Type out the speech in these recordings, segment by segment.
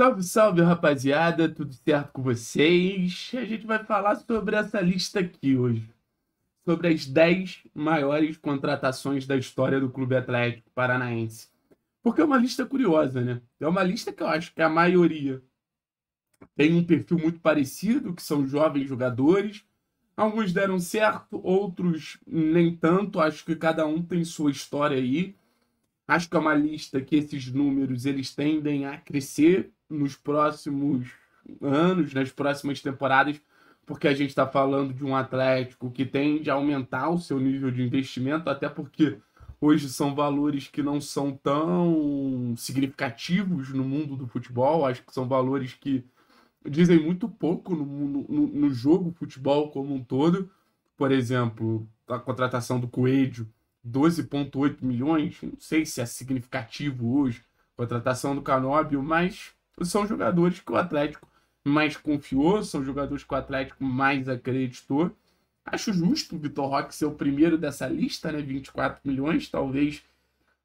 Salve, salve, rapaziada, tudo certo com vocês? A gente vai falar sobre essa lista aqui hoje. Sobre as 10 maiores contratações da história do Clube Atlético Paranaense. Porque é uma lista curiosa, né? É uma lista que eu acho que a maioria tem um perfil muito parecido, que são jovens jogadores. Alguns deram certo, outros nem tanto. Acho que cada um tem sua história aí. Acho que é uma lista que esses números eles tendem a crescer nos próximos anos, nas próximas temporadas, porque a gente está falando de um Atlético que tende a aumentar o seu nível de investimento, até porque hoje são valores que não são tão significativos no mundo do futebol. Acho que são valores que dizem muito pouco no, no, no jogo futebol como um todo. Por exemplo, a contratação do Coelho 12,8 milhões. Não sei se é significativo hoje a contratação do Canóbio, mas são jogadores que o Atlético mais confiou, são jogadores que o Atlético mais acreditou. Acho justo o Vitor Roque ser o primeiro dessa lista, né? 24 milhões, talvez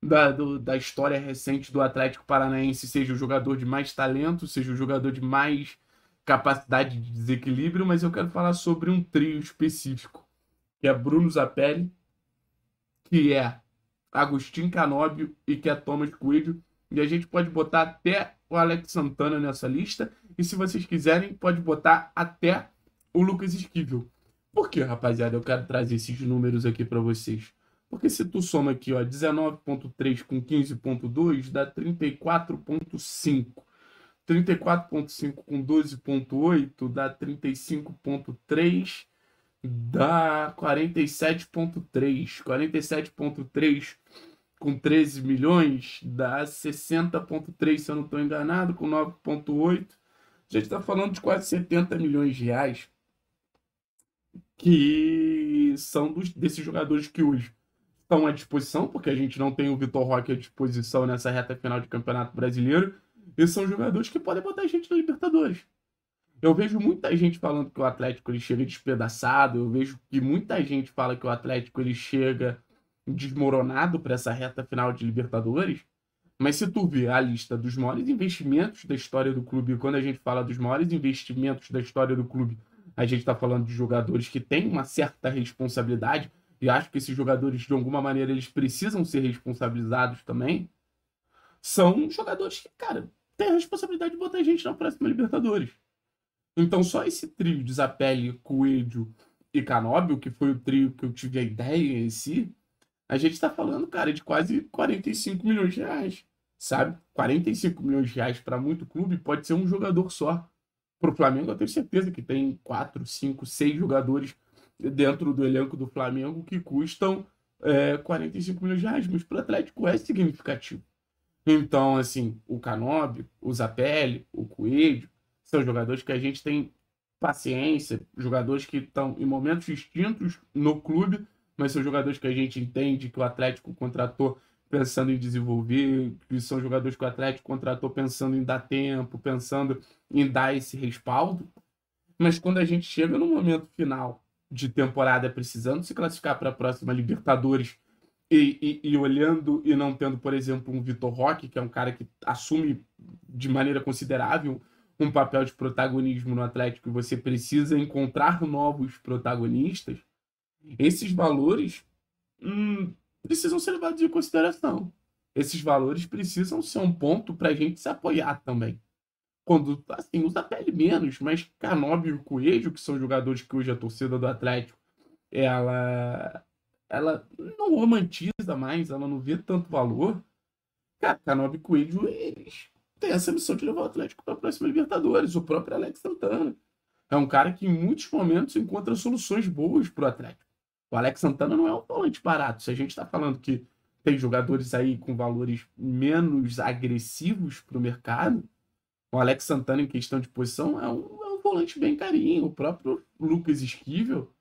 da, do, da história recente do Atlético Paranaense seja o jogador de mais talento, seja o jogador de mais capacidade de desequilíbrio, mas eu quero falar sobre um trio específico, que é Bruno Zapelli, que é Agostinho Canóbio e que é Thomas Coelho. E a gente pode botar até o Alex Santana nessa lista. E se vocês quiserem, pode botar até o Lucas Esquivel. Por que, rapaziada, eu quero trazer esses números aqui para vocês? Porque se tu soma aqui, ó, 19.3 com 15.2 dá 34.5. 34.5 com 12.8 dá 35.3 dá 47,3. 47,3 com 13 milhões dá 60,3, se eu não estou enganado, com 9,8. A gente está falando de quase 70 milhões de reais que são dos, desses jogadores que hoje estão à disposição, porque a gente não tem o Vitor Roque à disposição nessa reta final de Campeonato Brasileiro. E são jogadores que podem botar a gente na Libertadores. Eu vejo muita gente falando que o Atlético ele chega despedaçado, eu vejo que muita gente fala que o Atlético ele chega desmoronado para essa reta final de Libertadores. Mas se tu ver a lista dos maiores investimentos da história do clube, quando a gente fala dos maiores investimentos da história do clube, a gente está falando de jogadores que têm uma certa responsabilidade, e acho que esses jogadores, de alguma maneira, eles precisam ser responsabilizados também. São jogadores que, cara, têm a responsabilidade de botar a gente na próxima Libertadores. Então, só esse trio de Zapelli, Coelho e Canóbio, que foi o trio que eu tive a ideia em si, a gente está falando, cara, de quase 45 milhões de reais, sabe? 45 milhões de reais para muito clube pode ser um jogador só. Para o Flamengo, eu tenho certeza que tem 4, 5, 6 jogadores dentro do elenco do Flamengo que custam é, 45 milhões de reais, mas para o Atlético é significativo. Então, assim, o Canobi, o Zapelli, o Coelho, são jogadores que a gente tem paciência, jogadores que estão em momentos distintos no clube, mas são jogadores que a gente entende que o Atlético contratou pensando em desenvolver, que são jogadores que o Atlético contratou pensando em dar tempo, pensando em dar esse respaldo. Mas quando a gente chega no momento final de temporada precisando se classificar para a próxima Libertadores e, e, e, olhando e não tendo, por exemplo, um Vitor Roque, que é um cara que assume de maneira considerável um papel de protagonismo no Atlético e você precisa encontrar novos protagonistas, esses valores hum, precisam ser levados em consideração. Esses valores precisam ser um ponto para a gente se apoiar também. Quando, assim, usa pele menos, mas Canóbio e Coelho, que são jogadores que hoje a torcida do Atlético, ela, ela não romantiza mais, ela não vê tanto valor. Cara, Canóbio e Coelho, eles tem essa missão de levar o Atlético para a próxima Libertadores. O próprio Alex Santana é um cara que em muitos momentos encontra soluções boas para o Atlético. O Alex Santana não é um volante barato. Se a gente está falando que tem jogadores aí com valores menos agressivos para o mercado, o Alex Santana, em questão de posição, é um, é um volante bem carinho. O próprio Lucas Esquivel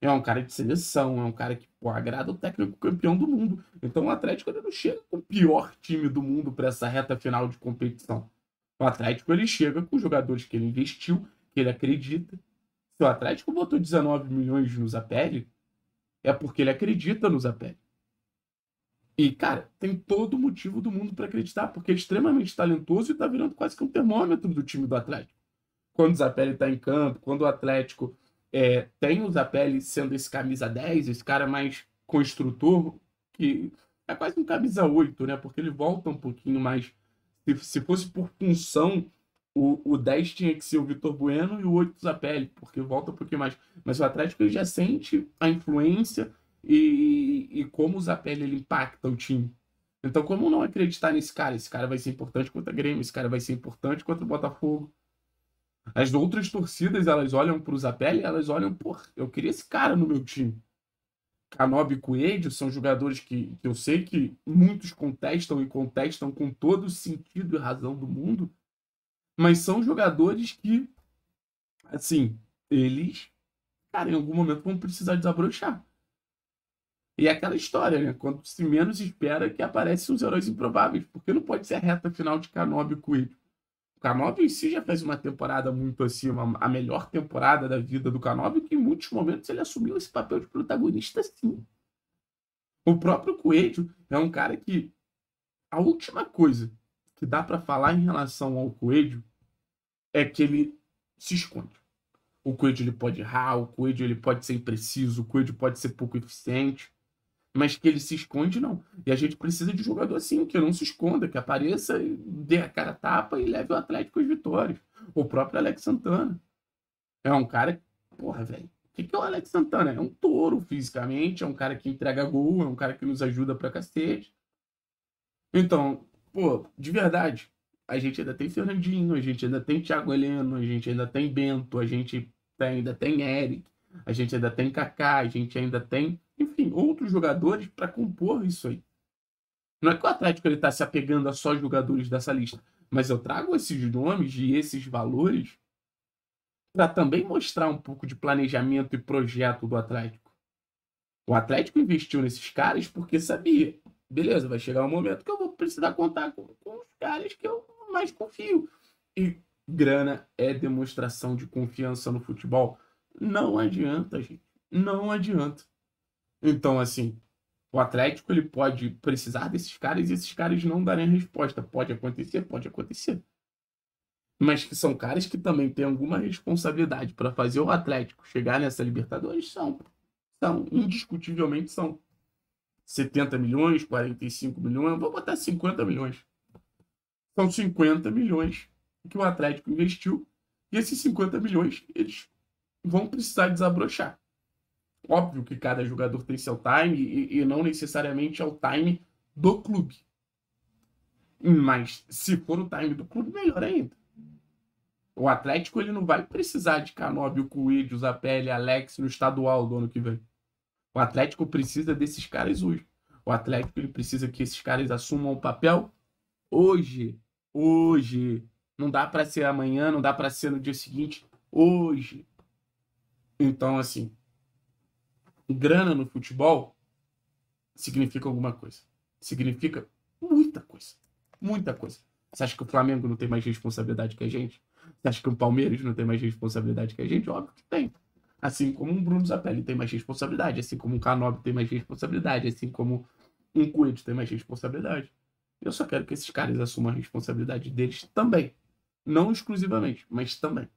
é um cara de seleção, é um cara que pô, agrada o técnico campeão do mundo. Então o Atlético ele não chega com o pior time do mundo para essa reta final de competição. O Atlético ele chega com os jogadores que ele investiu, que ele acredita. Se o Atlético botou 19 milhões no Zapelli, é porque ele acredita no Zapelli. E, cara, tem todo motivo do mundo para acreditar, porque é extremamente talentoso e tá virando quase que um termômetro do time do Atlético. Quando o Zapelli tá em campo, quando o Atlético é, tem o Zapelli sendo esse camisa 10, esse cara mais construtor, que é quase um camisa 8, né? Porque ele volta um pouquinho mais. Se, se fosse por função, o, o 10 tinha que ser o Vitor Bueno e o 8 o Zapelli, porque volta um pouquinho mais. Mas o Atlético ele já sente a influência e, e, e como o Zapelli ele impacta o time. Então, como não acreditar nesse cara? Esse cara vai ser importante contra o Grêmio, esse cara vai ser importante contra o Botafogo. As outras torcidas, elas olham para o Zapelli elas olham, pô, eu queria esse cara no meu time. Canobi e Coelho são jogadores que, que eu sei que muitos contestam e contestam com todo o sentido e razão do mundo, mas são jogadores que, assim, eles, cara, em algum momento vão precisar desabrochar. E é aquela história, né? Quando se menos espera que aparecem os heróis improváveis, porque não pode ser a reta final de Canobi e Coelho. Canóbio em si já fez uma temporada muito acima, a melhor temporada da vida do Canóbio, que em muitos momentos ele assumiu esse papel de protagonista sim. O próprio Coelho é um cara que a última coisa que dá para falar em relação ao Coelho é que ele se esconde. O Coelho ele pode errar, o Coelho ele pode ser impreciso, o Coelho pode ser pouco eficiente mas que ele se esconde, não. E a gente precisa de jogador assim, que não se esconda, que apareça, dê a cara tapa e leve o Atlético às vitórias. O próprio Alex Santana. É um cara. Porra, velho. O que, que é o Alex Santana? É um touro fisicamente, é um cara que entrega gol, é um cara que nos ajuda pra cacete. Então, pô, de verdade, a gente ainda tem Fernandinho, a gente ainda tem Thiago Heleno, a gente ainda tem Bento, a gente ainda tem Eric, a gente ainda tem Kaká, a gente ainda tem outros jogadores para compor isso aí. Não é que o Atlético está se apegando a só jogadores dessa lista, mas eu trago esses nomes e esses valores para também mostrar um pouco de planejamento e projeto do Atlético. O Atlético investiu nesses caras porque sabia, beleza, vai chegar um momento que eu vou precisar contar com, com os caras que eu mais confio. E grana é demonstração de confiança no futebol. Não adianta, gente. Não adianta. Então, assim, o Atlético ele pode precisar desses caras e esses caras não darem a resposta. Pode acontecer, pode acontecer. Mas que são caras que também têm alguma responsabilidade para fazer o Atlético chegar nessa Libertadores, são. São, indiscutivelmente são. 70 milhões, 45 milhões, vou botar 50 milhões. São 50 milhões que o Atlético investiu e esses 50 milhões eles vão precisar desabrochar. Óbvio que cada jogador tem seu time e, e não necessariamente é o time do clube. Mas se for o time do clube, melhor ainda. O Atlético ele não vai precisar de Canóbio, Coelho, Zapelli, Alex no estadual do ano que vem. O Atlético precisa desses caras hoje. O Atlético ele precisa que esses caras assumam o papel hoje. Hoje. Não dá para ser amanhã, não dá para ser no dia seguinte. Hoje. Então, assim, grana no futebol significa alguma coisa. Significa muita coisa. Muita coisa. Você acha que o Flamengo não tem mais responsabilidade que a gente? Você acha que o Palmeiras não tem mais responsabilidade que a gente? Óbvio que tem. Assim como um Bruno Zapelli tem mais responsabilidade, assim como um Canobi tem mais responsabilidade, assim como um Coelho tem mais responsabilidade. Eu só quero que esses caras assumam a responsabilidade deles também. Não exclusivamente, mas também.